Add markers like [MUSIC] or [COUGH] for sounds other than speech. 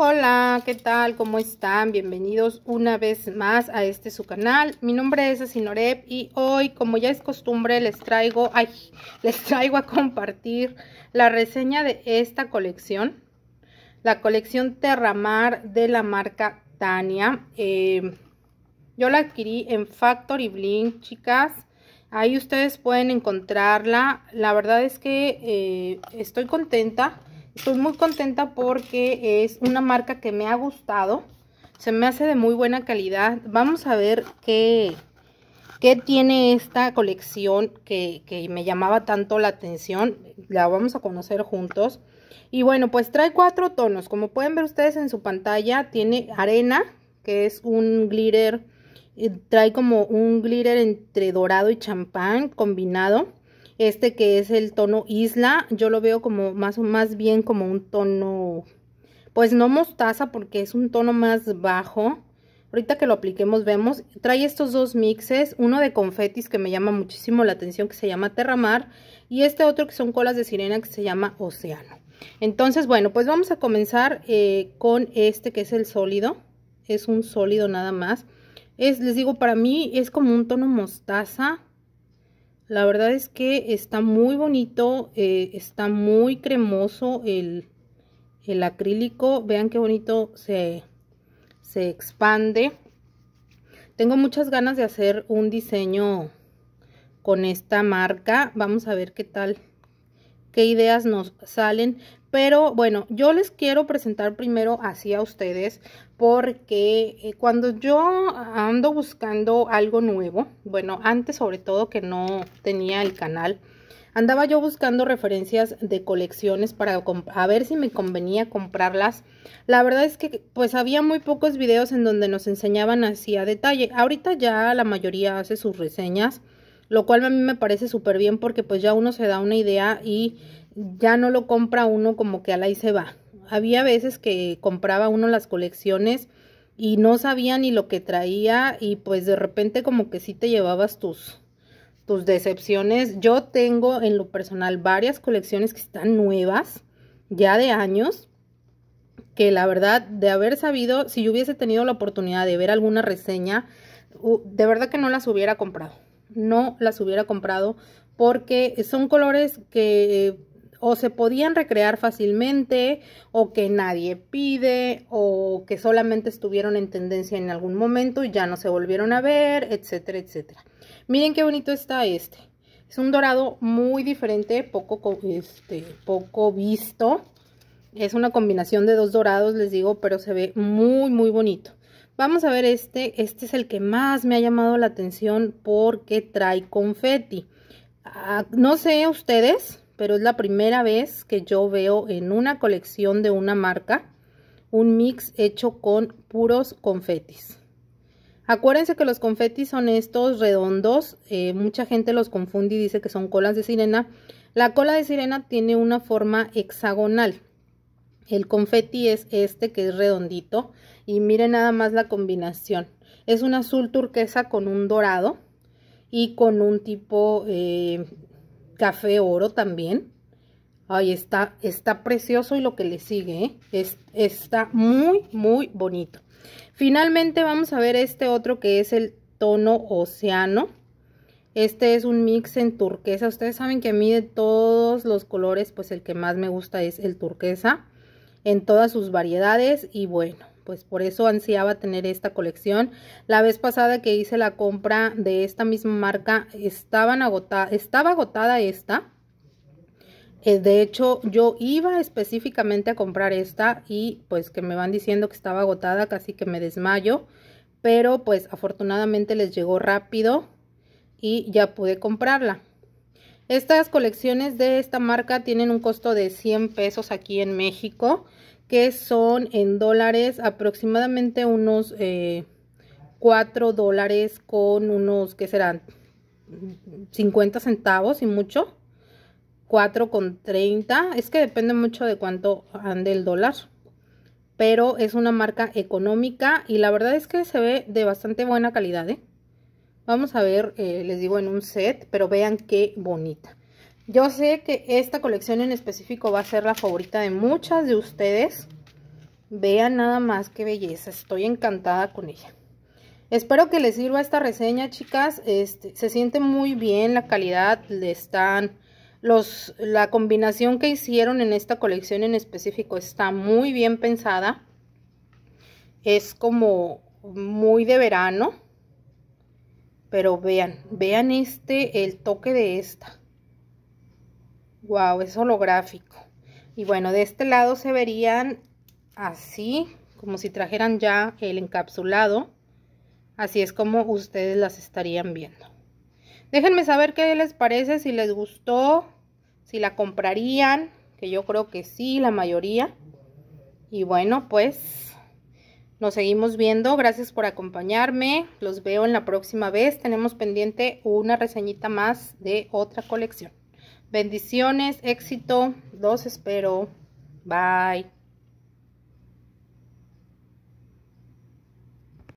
Hola, ¿qué tal? ¿Cómo están? Bienvenidos una vez más a este su canal. Mi nombre es Asinorep y hoy, como ya es costumbre, les traigo, [LAUGHS] les traigo a compartir la reseña de esta colección, la colección Terramar de la marca Tania. Em, yo la adquirí en Factory Blink, chicas. Ahí ustedes pueden encontrarla. La verdad es que eh, estoy contenta estoy muy contenta porque es una marca que me ha gustado. Se me hace de muy buena calidad. Vamos a ver qué, tiene esta colección que, que, me llamaba tanto la atención. La vamos a conocer juntos. Y bueno, pues trae cuatro tonos. Como pueden ver ustedes en su pantalla, tiene arena, que es un glitter. Trae como un glitter entre dorado y champán combinado. Este que es el tono isla, yo lo veo como más, más bien como un tono, pues no mostaza porque es un tono más bajo. Ahorita que lo apliquemos vemos, trae estos dos mixes, uno de confetis que me llama muchísimo la atención que se llama Terramar y este otro que son colas de sirena que se llama Océano. Entonces, bueno, pues vamos a comenzar eh, con este que es el sólido, es un sólido nada más. Es, les digo, para mí es como un tono mostaza, la verdad es que está muy bonito, eh, está muy cremoso el, el, acrílico. Vean qué bonito se, se expande. Tengo muchas ganas de hacer un diseño con esta marca. Vamos a ver qué tal, qué ideas nos salen. Pero bueno, yo les quiero presentar primero así a ustedes porque eh, cuando yo ando buscando algo nuevo, bueno, antes sobre todo que no tenía el canal, andaba yo buscando referencias de colecciones para a ver si me convenía comprarlas. La verdad es que pues había muy pocos videos en donde nos enseñaban así a detalle. Ahorita ya la mayoría hace sus reseñas, lo cual a mí me parece súper bien porque pues ya uno se da una idea y ya no lo compra uno como que a la se va. Había veces que compraba uno las colecciones y no sabía ni lo que traía y pues de repente como que sí te llevabas tus, tus decepciones. Yo tengo en lo personal varias colecciones que están nuevas, ya de años, que la verdad de haber sabido, si yo hubiese tenido la oportunidad de ver alguna reseña, de verdad que no las hubiera comprado. No las hubiera comprado porque son colores que o se podían recrear fácilmente, o que nadie pide, o que solamente estuvieron en tendencia en algún momento y ya no se volvieron a ver, etcétera, etcétera. Miren qué bonito está este. Es un dorado muy diferente, poco, este, poco visto. Es una combinación de dos dorados, les digo, pero se ve muy, muy bonito. Vamos a ver este. Este es el que más me ha llamado la atención porque trae confeti. Ah, no sé ustedes, pero es la primera vez que yo veo en una colección de una marca un mix hecho con puros confetis. Acuérdense que los confetis son estos redondos, eh, mucha gente los confunde y dice que son colas de sirena. La cola de sirena tiene una forma hexagonal. El confeti es este que es redondito y miren nada más la combinación. Es un azul turquesa con un dorado y con un tipo eh, café oro también. Ahí está, está precioso y lo que le sigue, ¿eh? es, está muy, muy bonito. Finalmente vamos a ver este otro que es el tono océano. Este es un mix en turquesa. Ustedes saben que a mí de todos los colores, pues el que más me gusta es el turquesa. En todas sus variedades y bueno, pues por eso ansiaba tener esta colección. La vez pasada que hice la compra de esta misma marca, estaban estaba agotada esta. Eh, de hecho, yo iba específicamente a comprar esta y pues que me van diciendo que estaba agotada, casi que me desmayo. Pero pues afortunadamente les llegó rápido y ya pude comprarla. Estas colecciones de esta marca tienen un costo de 100 pesos aquí en México, que son en dólares aproximadamente unos 4 eh, dólares con unos que serán 50 centavos y mucho 4 con 30 es que depende mucho de cuánto ande el dólar pero es una marca económica y la verdad es que se ve de bastante buena calidad ¿eh? vamos a ver eh, les digo en un set pero vean qué bonita yo sé que esta colección en específico va a ser la favorita de muchas de ustedes. Vean nada más qué belleza, estoy encantada con ella. Espero que les sirva esta reseña, chicas. Este, se siente muy bien la calidad, le están los la combinación que hicieron en esta colección en específico está muy bien pensada. Es como muy de verano. Pero vean, vean este el toque de esta. Wow, es holográfico. Y bueno, de este lado se verían así, como si trajeran ya el encapsulado. Así es como ustedes las estarían viendo. Déjenme saber qué les parece, si les gustó, si la comprarían, que yo creo que sí, la mayoría. Y bueno, pues nos seguimos viendo. Gracias por acompañarme. Los veo en la próxima vez. Tenemos pendiente una reseñita más de otra colección. Bendiciones, éxito, los espero. Bye.